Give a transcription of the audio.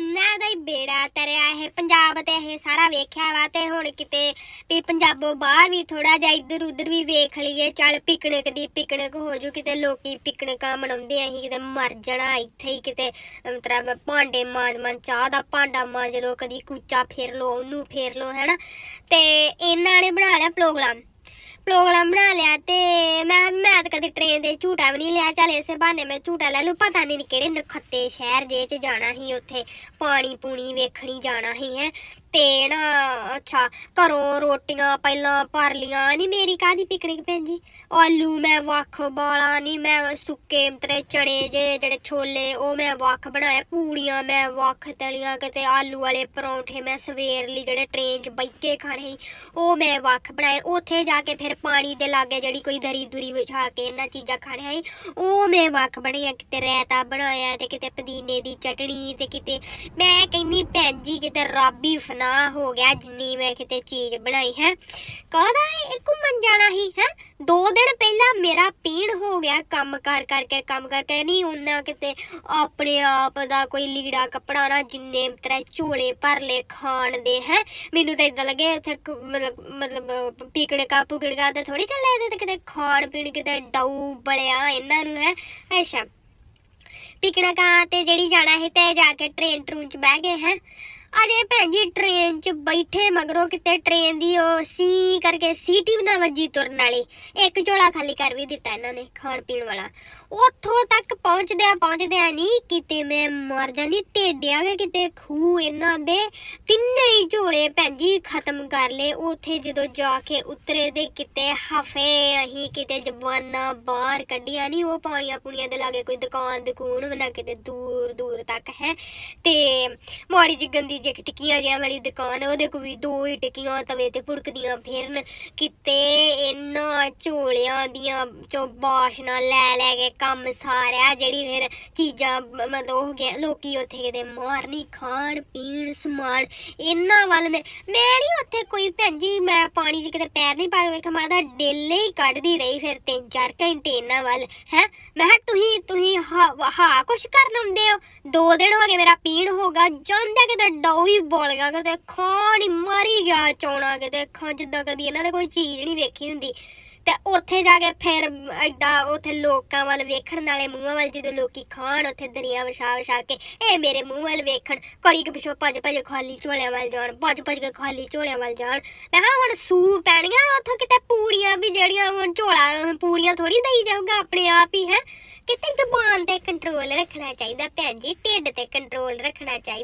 ਨਾ ਦਾ ਹੀ ਬੇੜਾ ਤਰਿਆ ਹੈ ਪੰਜਾਬ ਤੇ ਇਹ ਸਾਰਾ ਵੇਖਿਆ ਵਾ ਤੇ ਹੁਣ ਕਿਤੇ ਵੀ ਪੰਜਾਬੋਂ ਬਾਹਰ ਵੀ ਥੋੜਾ ਜਿਹਾ ਇੱਧਰ ਉੱਧਰ ਵੀ ਵੇਖ ਲਈਏ ਚੱਲ ਪਿਕਨਿਕ ਦੀ ਪਿਕਨਿਕ ਹੋ ਜੂ ਕਿਤੇ ਲੋਕੀ ਪਿਕਨਿਕਾਂ ਮਨਾਉਂਦੇ ਆ ਅਸੀਂ ਕਿਤੇ ਮਰ ਜਣਾ ਇੱਥੇ ਹੀ ਕਿਤੇ ਮਤਰਾ ਭਾਂਡੇ ਮਾਜ ਮਨ ਚਾਹ ਦਾ ਭਾਂਡਾ ਮਾਜ ਲੋ ਕਦੀ ਕੁੱਚਾ ਫੇਰ ਲੋ ਉਹਨੂੰ ਫੇਰ ਲੋ ਹੈਨਾ ਤੇ ਇਹਨਾਂ ਨੇ ਬਣਾ ਲਿਆ ਪ੍ਰੋਗਰਾਮ ਪ੍ਰੋਗਰਾਮ ਬਣਾ ਲਿਆ ਤੇ ਮੈਂ ਤਾਂ ਕਦੀ ਟ੍ਰੇਨ ਦੇ ਝੂਟਾ ਵੀ ਨਹੀਂ ਲਿਆ ਚੱਲ ਇਸੇ ਬਹਾਨੇ ਮੈਂ ਝੂਟਾ ਲੈ ਲੂ ਪਤਾ ਨਹੀਂ ਕਿਹੜੇ ਨਖੱਤੇ ਸ਼ਹਿਰ ਜੇ ਚ ਜਾਣਾ ਹੀ ਉੱਥੇ ਪਾਣੀ ਪੂਣੀ ਵੇਖਣੀ ਜਾਣਾ ਹੀ ਹੈ ਤੇ ਨਾ ਅੱਛਾ ਕਰੋ ਰੋਟੀਆਂ ਪਹਿਲਾਂ ਭਰ ਲੀਆਂ ਨਹੀਂ ਮੇਰੀ ਕਾਦੀ ਪਿਕਨਿਕ ਪੈਂਦੀ ਆਲੂ ਮੈਂ ਵੱਖ ਬਾਲਾ ਨਹੀਂ ਮੈਂ ਸੁੱਕੇ ਮਤਰੇ ਚੜੇ ਜੇ ਜਿਹੜੇ ਛੋਲੇ ਉਹ ਮੈਂ ਵੱਖ ਬਣਾਏ ਪੂੜੀਆਂ ਮੈਂ ਵੱਖ ਤਲੀਆਂ ਕਿਤੇ ਆਲੂ ਵਾਲੇ ਪਰੌਂਠੇ ਮੈਂ ਸਵੇਰ ਲਈ ਜਿਹੜੇ ਟ੍ਰੇਨ 'ਚ ਬੈਕੇ ਖਾਣੇ ਉਹ ਮੈਂ ਵੱਖ ਬਣਾਏ ਉੱਥੇ ਜਾ ਕੇ ਫਿਰ ਪਾਣੀ ਦੇ ਲਾਗੇ ਜਿਹੜੀ ਕੋਈ ਦਰੀ ਦੂਰੀ ਰੋਟੀ ਵਿਛਾ ਕੇ ਇਹਨਾਂ ਚੀਜ਼ਾਂ ਖਾਣੀਆਂ ਸੀ ਉਹ ਮੈਂ ਵਖ ਬਣਿਆ ਕਿਤੇ ਰਾਇਤਾ ਬਣਾਇਆ ਤੇ ਕਿਤੇ ਪਦੀਨੇ ਦੀ ਚਟਣੀ ਤੇ ਕਿਤੇ ਮੈਂ ਕਹਿੰਨੀ ਭੈਣ ਜੀ ਕਿਤੇ ਰਾਬੀ ਫਨਾ ਹੋ ਗਿਆ ਜਿੰਨੀ ਮੈਂ ਕਿਤੇ ਚੀਜ਼ ਬਣਾਈ ਹੈ ਕਹਦਾ ਇਹ ਘੁੰਮਣ ਜਾਣਾ ਹੀ ਹੈ ਦੋ ਦਿਨ ਪਹਿਲਾਂ ਮੇਰਾ ਪੀਣ ਹੋ ਗਿਆ ਕੰਮ ਕਰ ਕਰਕੇ ਕੰਮ ਕਰਕੇ ਨਹੀਂ ਉਹਨਾਂ ਕਿਤੇ ਆਪਣੇ ਆਪ ਦਾ ਕੋਈ ਲੀੜਾ ਕੱਪੜਾ ਨਾ ਜਿੰਨੇ ਤਰੇ ਝੋਲੇ ਭਰ ਲੈ ਖਾਣ ਦੇ ਹੈ ਮੈਨੂੰ ਤਾਂ ਇਦਾਂ ਲੱਗੇ ਇੱਥੇ ਮਤਲਬ ਮਤਲਬ ਪੀਕੜੇ ਕਾਪੂ ਗੜਗਾ ਤਾਂ ਥੋੜੀ ਚੱਲੇ ਤੇ ਕਿਤੇ ਖਾਣ ਪੀਣ ਕਿਤੇ ਡਾਉ ਬੜਿਆ ਇਹਨਾਂ ਨੂੰ ਹੈ ਐਸ਼ਾ ਪਿਕਣਾ ਕਾ ਤੇ ਜਿਹੜੀ ਜਾਣਾ ਹੈ ਤੇ ਜਾ ਕੇ ਟ੍ਰੇਨ ਟਰੂਨ ਚ ਬਹਿ ਗਏ ਹੈ ਅਜੇ ਭੈਣ ਜੀ ਟ੍ਰੇਨ 'ਚ ਬੈਠੇ ਮਗਰੋਂ ਕਿਤੇ ਟ੍ਰੇਨ ਦੀ ਉਹ ਸੀ ਕਰਕੇ ਸੀਟੀ ਬਣਾ ਵੱਜੀ ਤੁਰਨ ਵਾਲੀ ਇੱਕ ਝੋਲਾ ਖਾਲੀ ਕਰ ਵੀ ਦਿੱਤਾ ਇਹਨਾਂ ਨੇ ਖਾਣ ਪੀਣ ਵਾਲਾ ਉੱਥੋਂ ਤੱਕ ਪਹੁੰਚਦੇ ਆ ਪਹੁੰਚਦੇ ਆ ਨਹੀਂ ਕਿਤੇ ਮੈਂ ਮਰ ਜਾਂਦੀ ਟੇਡਿਆ ਕਿਤੇ ਖੂ ਇਹਨਾਂ ਦੇ ਤਿੰਨ ਝੋਲੇ ਪੈਂਜੀ ਖਤਮ ਕਰ ਲੇ ਉਥੇ ਜਦੋਂ ਜਾ ਕੇ ਉਤਰੇ ਦੇ ਕਿਤੇ ਹਫੇ ਅਹੀਂ ਕਿਤੇ ਜਵਾਨਾ ਬਾਹਰ ਕੱਢੀਆਂ ਨਹੀਂ ਉਹ ਪਾਣੀਆਂ ਪੁਣੀਆਂ ਦੇ ਲਾਗੇ ਕੋਈ ਦੁਕਾਨ ਦਕੂਨ ਬਣਾ ਕੇ ਤੇ ਦੂਰ ਦੂਰ ਤੱਕ ਹੈ ਤੇ ਮਾੜੀ ਜੀ ਗੰਦੀ ਜਿਹੀ ਟਿੱਕੀਆਂ ਜਿਹਾ ਵਾਲੀ ਦੁਕਾਨ ਉਹਦੇ ਕੋ ਵੀ ਦੋ ਹੀ ਟਿੱਕੀਆਂ ਤਵੇ ਤੇ ਪੁਰਕਦੀਆਂ ਫੇਰਨ ਕਿਤੇ ਇੰਨਾ ਝੋਲਿਆਂ ਦੀਆਂ ਚੋ ਬਾਸ਼ ਨਾਲ ਲੈ ਲੈ ਕੇ ਕੰਮ ਸਾਰਿਆ ਜਿਹੜੀ ਫਿਰ ਚੀਜ਼ਾਂ ਮਤਲਬ ਹੋ ਗਿਆ ਲੋਕੀ ਉੱਥੇ ਕਿਤੇ ਮਾਰਨੀ ਖਾਣ ਪੀਣ ਸਮਾਨ ਇੰਨਾ ਭਰਾਵਾਂ ਵੱਲ ਮੈਂ ਨਹੀਂ ਉੱਥੇ ਕੋਈ ਭੈਣ ਜੀ ਮੈਂ ਪਾਣੀ 'ਚ ਕਿਤੇ ਪੈਰ ਨਹੀਂ ਪਾ ਕੇ ਵੇਖਿਆ ਮੈਂ ਤਾਂ ਡੇਲੇ ਹੀ ਕੱਢਦੀ ਰਹੀ ਫਿਰ ਤਿੰਨ ਚਾਰ ਘੰਟੇ ਇਹਨਾਂ ਵੱਲ ਹੈ ਮੈਂ ਕਿਹਾ ਤੁਸੀਂ ਤੁਸੀਂ ਹਾ ਕੁਛ ਕਰਨ ਹੁੰਦੇ ਹੋ ਦੋ ਦਿਨ ਹੋ ਗਏ ਮੇਰਾ ਪੀਣ ਹੋਗਾ ਜਾਂਦਾ ਕਿਤੇ ਡਾਉ ਹੀ ਬੋਲ ਗਿਆ ਕਿਤੇ ਖਾਣੀ ਮਰੀ ਗਿਆ ਚੋਣਾ ਕਿਤੇ ਖਾਂ ਜਿੱਦਾਂ ਕਦੀ ਇਹਨਾਂ ਨੇ ਕੋਈ ਚੀਜ਼ ਨਹੀਂ ਵੇਖੀ ਹੁੰਦੀ ਤੇ ਉੱਥੇ ਜਾ ਕੇ ਫਿਰ ਐਡਾ ਉੱਥੇ ਲੋਕਾਂ ਵੱਲ ਵੇਖਣ ਵਾਲੇ ਮੂੰਹਾਂ ਵੱਲ ਜਦੋਂ ਲੋਕੀ ਖਾਣ ਉੱਥੇ ਦਰਿਆ ਵਿਛਾ ਵਿਛਾ ਕੇ ਇਹ ਮੇਰੇ ਮੂੰਹ ਵੱਲ ਵੇਖਣ ਕੜੀ ਕੇ ਪਿਛੋ ਭੱਜ ਭੱਜ ਖਾਲੀ ਝੋਲਿਆਂ ਵੱਲ ਜਾਣ ਭੱਜ ਭੱਜ ਕੇ ਖਾਲੀ ਝੋਲਿਆਂ ਵੱਲ ਜਾਣ ਮੈਂ ਹਾਂ ਹੁਣ ਸੂ ਪੈਣੀਆਂ ਉੱਥੋਂ ਕਿਤੇ ਪੂੜੀਆਂ ਵੀ ਜਿਹੜੀਆਂ ਹੁਣ ਝੋਲਾ ਪੂੜੀਆਂ ਥੋੜੀ ਦਈ ਜਾਊਗਾ ਆਪਣੇ ਆਪ ਹੀ ਹੈ ਕਿਤੇ ਜ਼ੁਬਾਨ ਤੇ ਕੰਟਰੋਲ ਰੱਖਣਾ ਚਾਹੀਦਾ ਭੈਣ ਜੀ ਢਿੱਡ ਤੇ ਕੰਟਰੋਲ ਰੱਖਣਾ ਚਾਹੀਦਾ